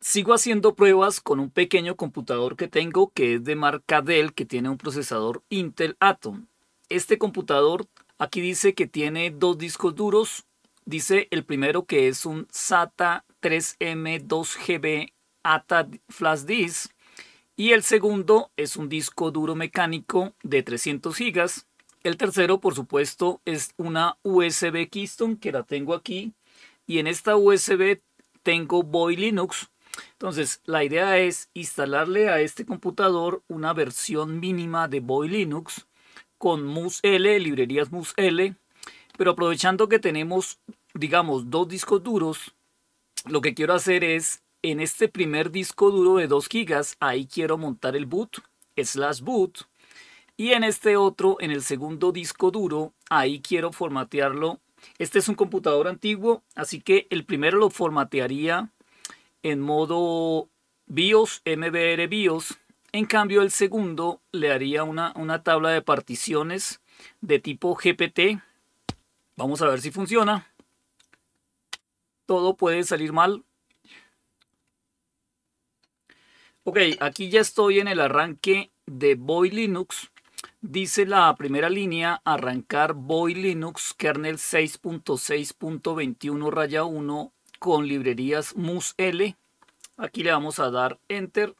sigo haciendo pruebas con un pequeño computador que tengo que es de marca Dell que tiene un procesador Intel Atom. Este computador aquí dice que tiene dos discos duros. Dice el primero que es un SATA 3M2GB ATA Flash Disk y el segundo es un disco duro mecánico de 300 GB. El tercero, por supuesto, es una USB Keystone que la tengo aquí y en esta USB tengo Boy Linux entonces, la idea es instalarle a este computador una versión mínima de Boy Linux con MUSL, librerías MUSL, pero aprovechando que tenemos, digamos, dos discos duros, lo que quiero hacer es, en este primer disco duro de 2 GB, ahí quiero montar el boot, slash boot, y en este otro, en el segundo disco duro, ahí quiero formatearlo. Este es un computador antiguo, así que el primero lo formatearía en modo BIOS, MBR BIOS. En cambio, el segundo le haría una, tabla de particiones de tipo GPT. Vamos a ver si funciona. Todo puede salir mal. Ok, aquí ya estoy en el arranque de Boy Linux. Dice la primera línea, arrancar Boy Linux kernel 6.6.21 1 con librerías MUSL. Aquí le vamos a dar Enter.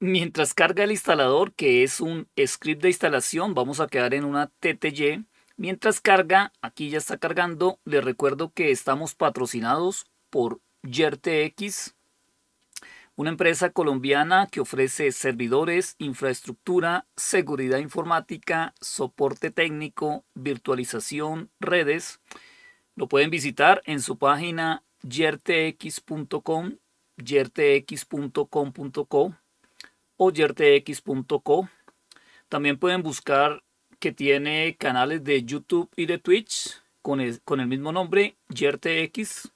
Mientras carga el instalador, que es un script de instalación, vamos a quedar en una TTY. Mientras carga, aquí ya está cargando, les recuerdo que estamos patrocinados por YerTX, una empresa colombiana que ofrece servidores, infraestructura, seguridad informática, soporte técnico, virtualización, redes. Lo pueden visitar en su página yertx.com, yertex.com.co o yertx.co. También pueden buscar que tiene canales de YouTube y de Twitch con el, con el mismo nombre, yertx.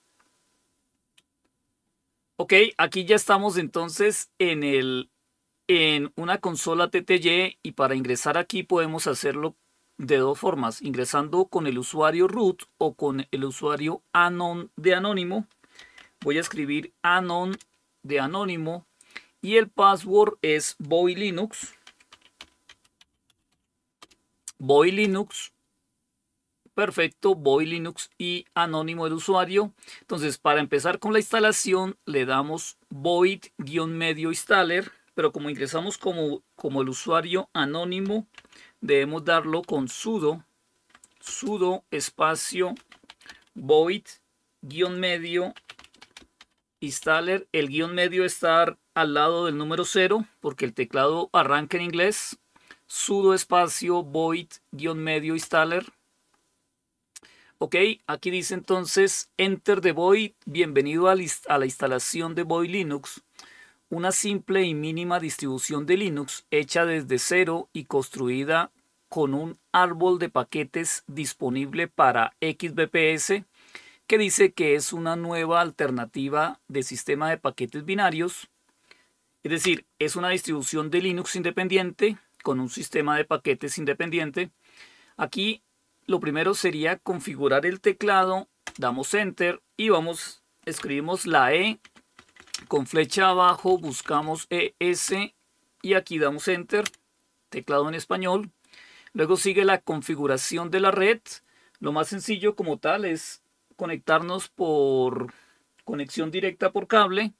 Ok, aquí ya estamos entonces en, el, en una consola TTY y para ingresar aquí podemos hacerlo de dos formas, ingresando con el usuario root o con el usuario anon de anónimo. Voy a escribir anon de anónimo y el password es boy linux. linux. Perfecto, boy linux y anónimo el usuario. Entonces, para empezar con la instalación, le damos void-medio installer, pero como ingresamos como, como el usuario anónimo, debemos darlo con sudo, sudo espacio void guión medio installer. El guión medio estar al lado del número 0 porque el teclado arranca en inglés. Sudo espacio void guión medio installer. Ok, aquí dice entonces enter de void. Bienvenido a la instalación de void Linux una simple y mínima distribución de Linux hecha desde cero y construida con un árbol de paquetes disponible para XBPS que dice que es una nueva alternativa de sistema de paquetes binarios. Es decir, es una distribución de Linux independiente con un sistema de paquetes independiente. Aquí lo primero sería configurar el teclado, damos enter y vamos, escribimos la E con flecha abajo buscamos ES y aquí damos Enter, teclado en español. Luego sigue la configuración de la red. Lo más sencillo como tal es conectarnos por conexión directa por cable.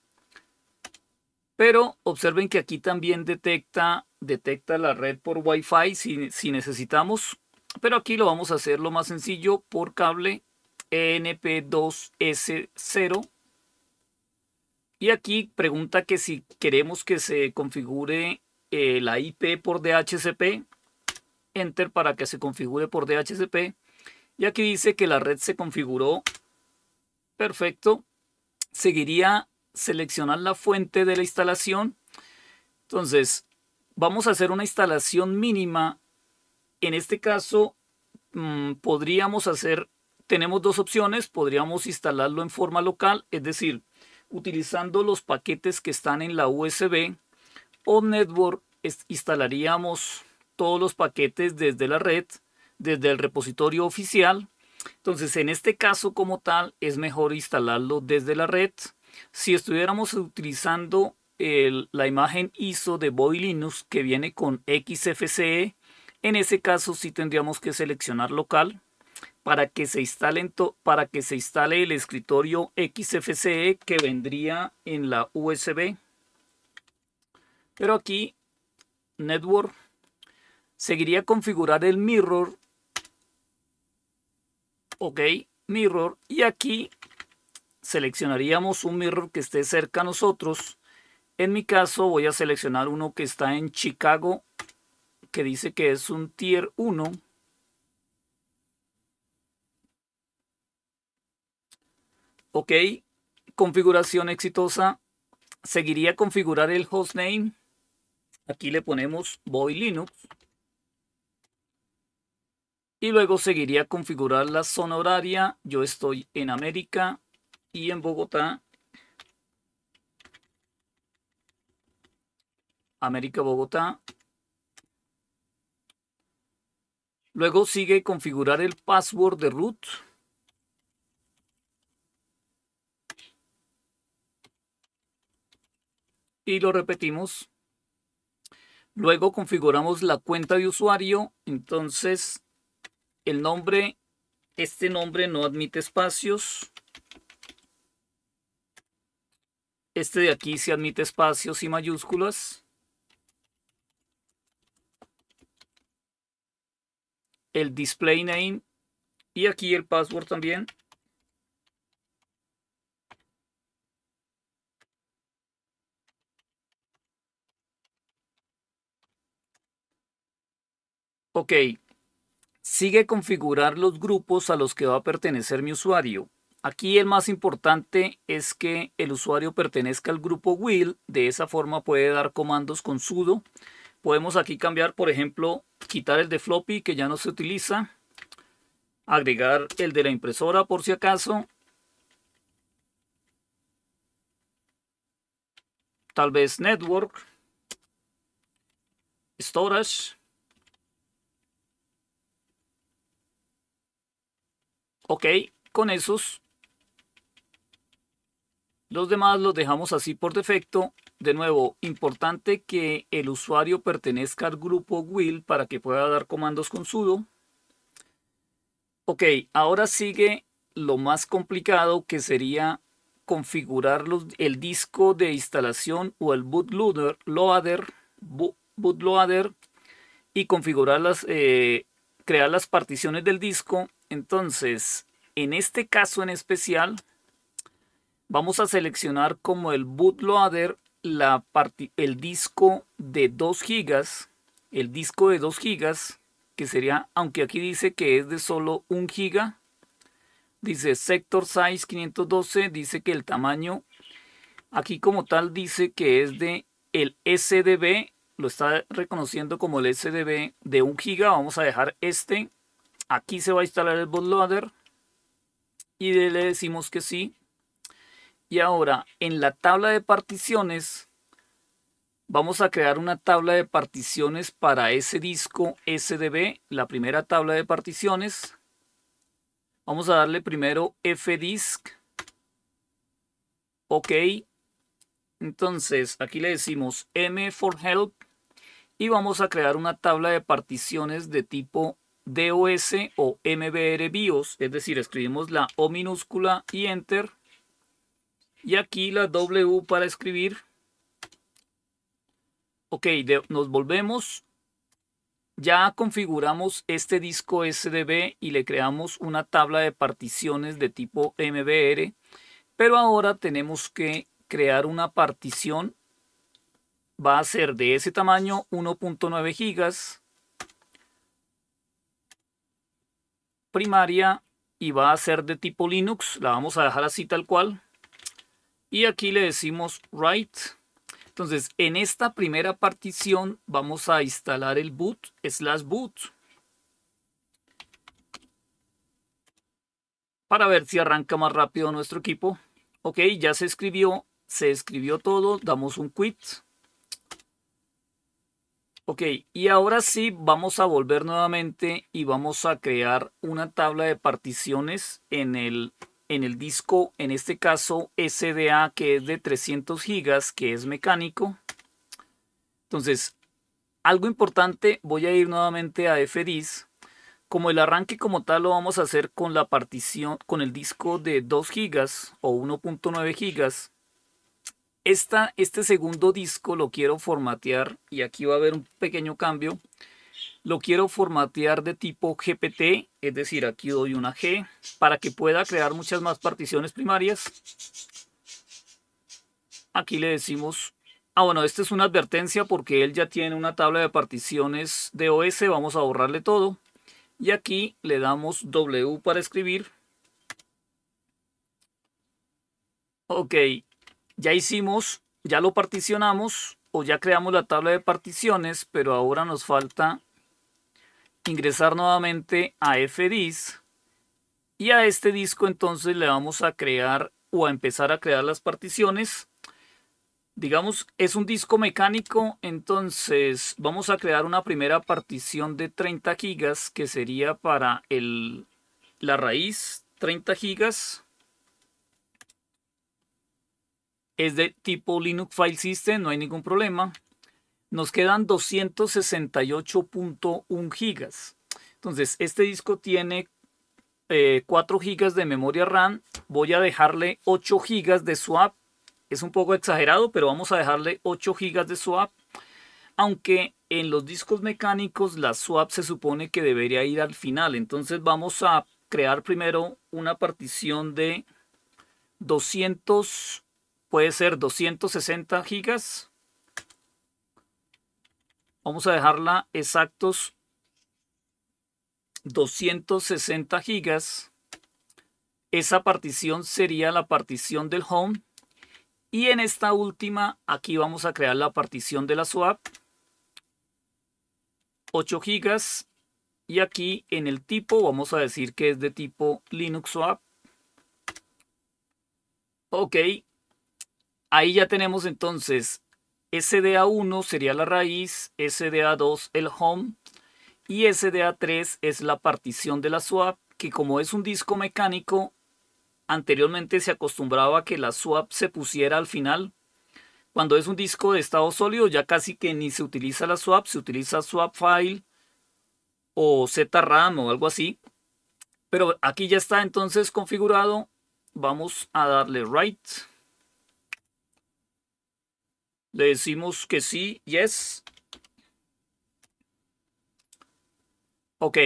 Pero observen que aquí también detecta, detecta la red por Wi-Fi si, si necesitamos. Pero aquí lo vamos a hacer lo más sencillo por cable ENP2S0 y aquí pregunta que si queremos que se configure eh, la IP por DHCP, enter para que se configure por DHCP. Y aquí dice que la red se configuró. Perfecto. Seguiría seleccionar la fuente de la instalación. Entonces, vamos a hacer una instalación mínima. En este caso, mm, podríamos hacer, tenemos dos opciones. Podríamos instalarlo en forma local, es decir, utilizando los paquetes que están en la USB o network instalaríamos todos los paquetes desde la red, desde el repositorio oficial. Entonces, en este caso como tal, es mejor instalarlo desde la red. Si estuviéramos utilizando la imagen ISO de Boy Linux que viene con XFCE, en ese caso sí tendríamos que seleccionar local para que se para que se instale el escritorio XFCE que vendría en la USB. Pero aquí network seguiría configurar el mirror. Ok, mirror y aquí seleccionaríamos un mirror que esté cerca a nosotros. En mi caso voy a seleccionar uno que está en Chicago que dice que es un tier 1 ok, configuración exitosa, seguiría configurar el hostname, aquí le ponemos boylinux linux, y luego seguiría configurar la zona horaria, yo estoy en América y en Bogotá, América Bogotá, Luego sigue configurar el password de root. y lo repetimos. Luego configuramos la cuenta de usuario. Entonces, el nombre, este nombre no admite espacios. Este de aquí se admite espacios y mayúsculas. El display name y aquí el password también. Ok, sigue configurar los grupos a los que va a pertenecer mi usuario. Aquí el más importante es que el usuario pertenezca al grupo will, de esa forma puede dar comandos con sudo. Podemos aquí cambiar, por ejemplo, quitar el de floppy que ya no se utiliza, agregar el de la impresora por si acaso, tal vez network, storage, Ok, con esos. Los demás los dejamos así por defecto. De nuevo, importante que el usuario pertenezca al grupo will para que pueda dar comandos con sudo. Ok, ahora sigue lo más complicado que sería configurar el disco de instalación o el bootloader loader, bootloader y configurar eh, crear las particiones del disco entonces, en este caso en especial, vamos a seleccionar como el bootloader la el disco de 2 GB, el disco de 2 GB, que sería, aunque aquí dice que es de solo 1 GB, dice sector size 512, dice que el tamaño, aquí como tal dice que es de el SDB, lo está reconociendo como el SDB de 1 GB, vamos a dejar este Aquí se va a instalar el bootloader y le decimos que sí. Y ahora en la tabla de particiones vamos a crear una tabla de particiones para ese disco SDB, la primera tabla de particiones. Vamos a darle primero fdisk. Ok. Entonces aquí le decimos m for help y vamos a crear una tabla de particiones de tipo DOS o MBR BIOS, es decir, escribimos la O minúscula y Enter. Y aquí la W para escribir. Ok, nos volvemos. Ya configuramos este disco SDB y le creamos una tabla de particiones de tipo MBR. Pero ahora tenemos que crear una partición. Va a ser de ese tamaño 1.9 gigas primaria y va a ser de tipo Linux. La vamos a dejar así tal cual. Y aquí le decimos write. Entonces, en esta primera partición vamos a instalar el boot slash boot. Para ver si arranca más rápido nuestro equipo. Ok, ya se escribió, se escribió todo, damos un quit. Ok, y ahora sí vamos a volver nuevamente y vamos a crear una tabla de particiones en el, en el disco, en este caso SDA que es de 300 gigas, que es mecánico. Entonces, algo importante, voy a ir nuevamente a FDIS. Como el arranque como tal lo vamos a hacer con la partición, con el disco de 2 gigas o 1.9 gigas, este segundo disco lo quiero formatear y aquí va a haber un pequeño cambio. Lo quiero formatear de tipo GPT, es decir, aquí doy una G para que pueda crear muchas más particiones primarias. Aquí le decimos, ah bueno, esta es una advertencia porque él ya tiene una tabla de particiones de OS, vamos a borrarle todo. Y aquí le damos W para escribir. Ok, ya hicimos, ya lo particionamos o ya creamos la tabla de particiones, pero ahora nos falta ingresar nuevamente a FDIS y a este disco entonces le vamos a crear o a empezar a crear las particiones. Digamos, es un disco mecánico, entonces vamos a crear una primera partición de 30 gigas que sería para el, la raíz 30 gigas es de tipo Linux File System, no hay ningún problema. Nos quedan 268.1 gigas. Entonces, este disco tiene 4 eh, gigas de memoria RAM. Voy a dejarle 8 gigas de swap. Es un poco exagerado, pero vamos a dejarle 8 gigas de swap. Aunque en los discos mecánicos la swap se supone que debería ir al final. Entonces vamos a crear primero una partición de 200 puede ser 260 gigas. Vamos a dejarla exactos 260 gigas. Esa partición sería la partición del home. Y en esta última, aquí vamos a crear la partición de la swap. 8 gigas. Y aquí en el tipo vamos a decir que es de tipo Linux swap. Ok, Ahí ya tenemos entonces SDA1 sería la raíz, SDA2 el home y SDA3 es la partición de la swap que como es un disco mecánico anteriormente se acostumbraba que la swap se pusiera al final. Cuando es un disco de estado sólido ya casi que ni se utiliza la swap, se utiliza swap file o ZRAM o algo así. Pero aquí ya está entonces configurado. Vamos a darle write. Le decimos que sí, yes. Ok,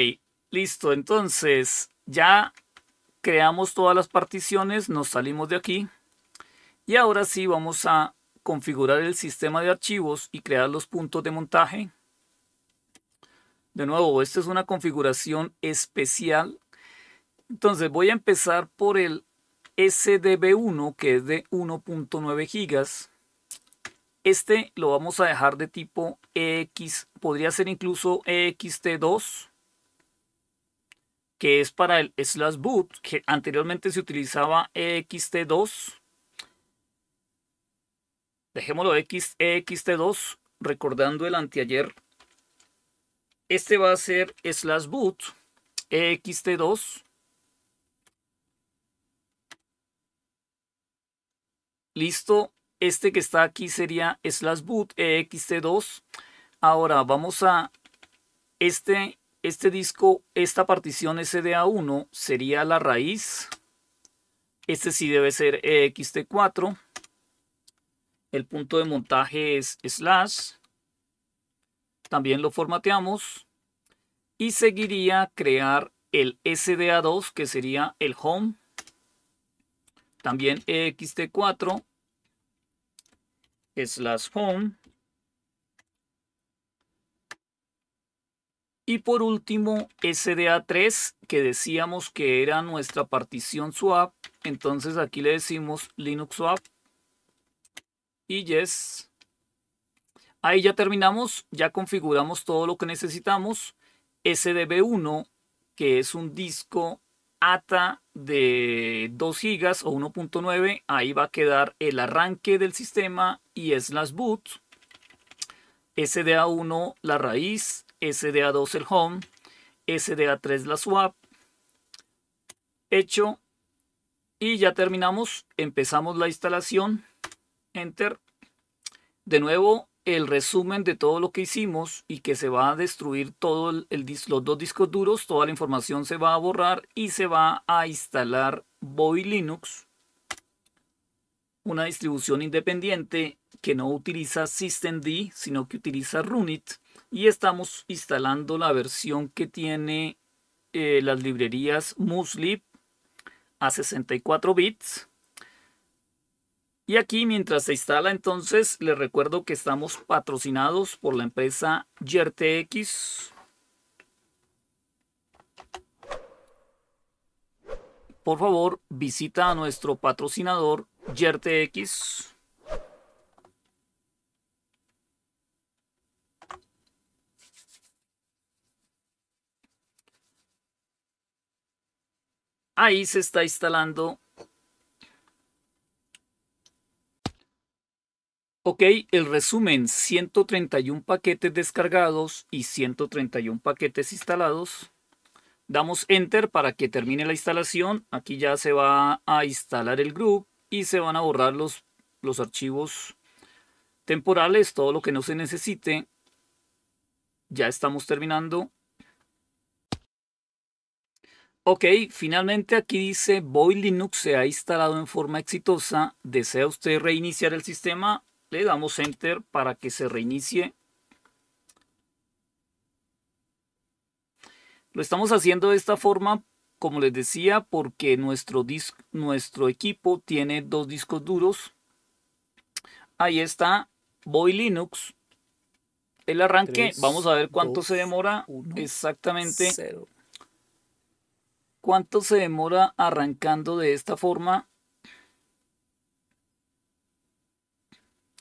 listo. Entonces, ya creamos todas las particiones, nos salimos de aquí. Y ahora sí vamos a configurar el sistema de archivos y crear los puntos de montaje. De nuevo, esta es una configuración especial. Entonces voy a empezar por el SDB1 que es de 1.9 gigas. Este lo vamos a dejar de tipo x podría ser incluso EXT2, que es para el slash boot, que anteriormente se utilizaba EXT2. Dejémoslo X, EXT2, recordando el anteayer. Este va a ser slash boot EXT2. Listo, este que está aquí sería slash boot ext2. Ahora vamos a este, este disco, esta partición SDA1 sería la raíz. Este sí debe ser ext4. El punto de montaje es slash. También lo formateamos. Y seguiría crear el SDA2 que sería el home. También ext4 slash home. Y por último, SDA3, que decíamos que era nuestra partición swap. Entonces aquí le decimos Linux swap y yes. Ahí ya terminamos, ya configuramos todo lo que necesitamos. SDB1, que es un disco ATA de 2 GB o 1.9, ahí va a quedar el arranque del sistema y es las boot, SDA1 la raíz, SDA2 el home, SDA3 la swap, hecho, y ya terminamos, empezamos la instalación, enter, de nuevo el resumen de todo lo que hicimos y que se va a destruir todo el, los dos discos duros, toda la información se va a borrar y se va a instalar Void Linux, una distribución independiente que no utiliza systemd, sino que utiliza Runit y estamos instalando la versión que tiene eh, las librerías muslib a 64 bits y aquí mientras se instala entonces les recuerdo que estamos patrocinados por la empresa YerTX. Por favor visita a nuestro patrocinador YerTX. Ahí se está instalando Ok, el resumen, 131 paquetes descargados y 131 paquetes instalados. Damos Enter para que termine la instalación. Aquí ya se va a instalar el group y se van a borrar los, los archivos temporales, todo lo que no se necesite. Ya estamos terminando. Ok, finalmente aquí dice Boy Linux se ha instalado en forma exitosa. ¿Desea usted reiniciar el sistema? Le damos Enter para que se reinicie. Lo estamos haciendo de esta forma, como les decía, porque nuestro, nuestro equipo tiene dos discos duros. Ahí está Boy Linux. El arranque, vamos a ver cuánto se demora exactamente. ¿Cuánto se demora arrancando de esta forma?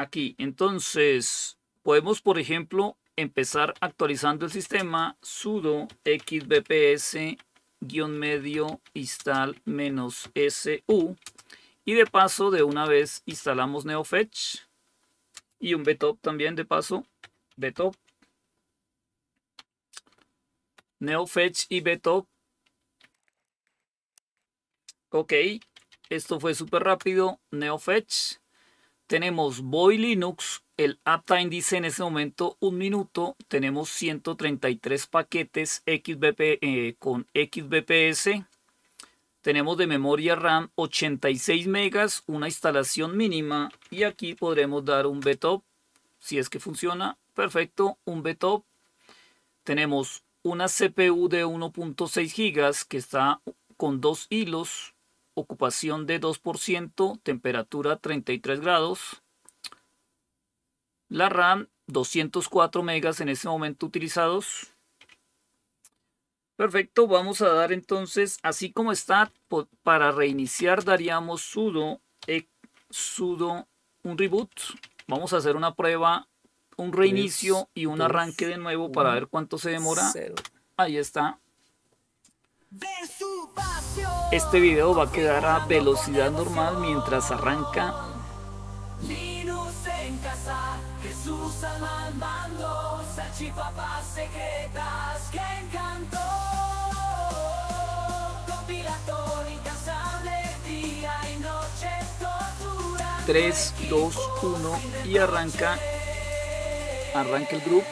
aquí. Entonces, podemos, por ejemplo, empezar actualizando el sistema sudo xbps-medio install-su y de paso de una vez instalamos NeoFetch y un BTOP también de paso, BTOP. NeoFetch y BTOP. Ok, esto fue súper rápido. NeoFetch tenemos Boy Linux, el uptime dice en ese momento un minuto, tenemos 133 paquetes XBP, eh, con XBPS, tenemos de memoria RAM 86 megas, una instalación mínima y aquí podremos dar un BTOP, si es que funciona, perfecto, un BTOP. Tenemos una CPU de 1.6 gigas que está con dos hilos, ocupación de 2%, temperatura 33 grados. La RAM 204 megas en ese momento utilizados. Perfecto, vamos a dar entonces, así como está, para reiniciar daríamos sudo, sudo un reboot. Vamos a hacer una prueba, un reinicio y un arranque de nuevo para ver cuánto se demora. Ahí está, este video va a quedar a velocidad normal mientras arranca... 3, 2, 1 y arranca... Arranca el grupo.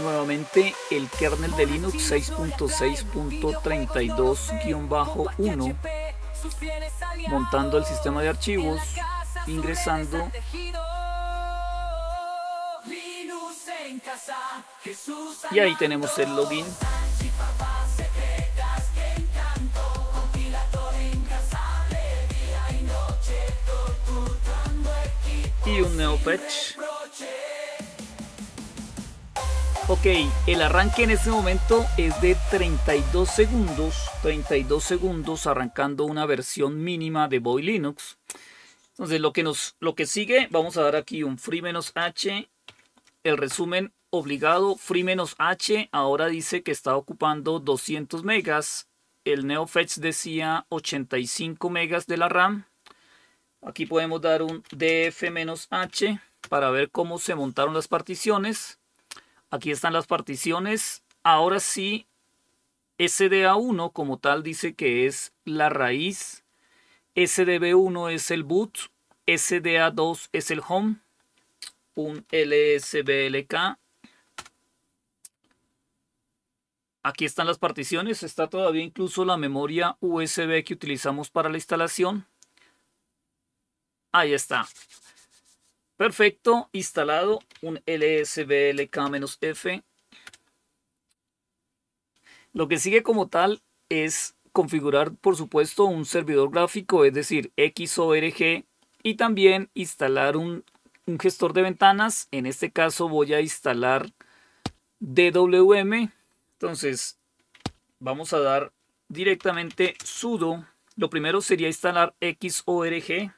nuevamente el kernel de Linux 6.6.32-1 montando el sistema de archivos ingresando y ahí tenemos el login y un nuevo patch Ok, el arranque en este momento es de 32 segundos, 32 segundos arrancando una versión mínima de Boy Linux. Entonces lo que, nos, lo que sigue, vamos a dar aquí un free-h, el resumen obligado free-h, ahora dice que está ocupando 200 megas. El NeoFetch decía 85 megas de la RAM. Aquí podemos dar un df-h para ver cómo se montaron las particiones. Aquí están las particiones. Ahora sí, SDA1 como tal dice que es la raíz. SDB1 es el boot. SDA2 es el home. Un LSBLK. Aquí están las particiones. Está todavía incluso la memoria USB que utilizamos para la instalación. Ahí está. Perfecto, instalado un lsblk-f. Lo que sigue como tal es configurar, por supuesto, un servidor gráfico, es decir, XORG, y también instalar un, gestor de ventanas. En este caso voy a instalar DWM. Entonces, vamos a dar directamente sudo. Lo primero sería instalar XORG.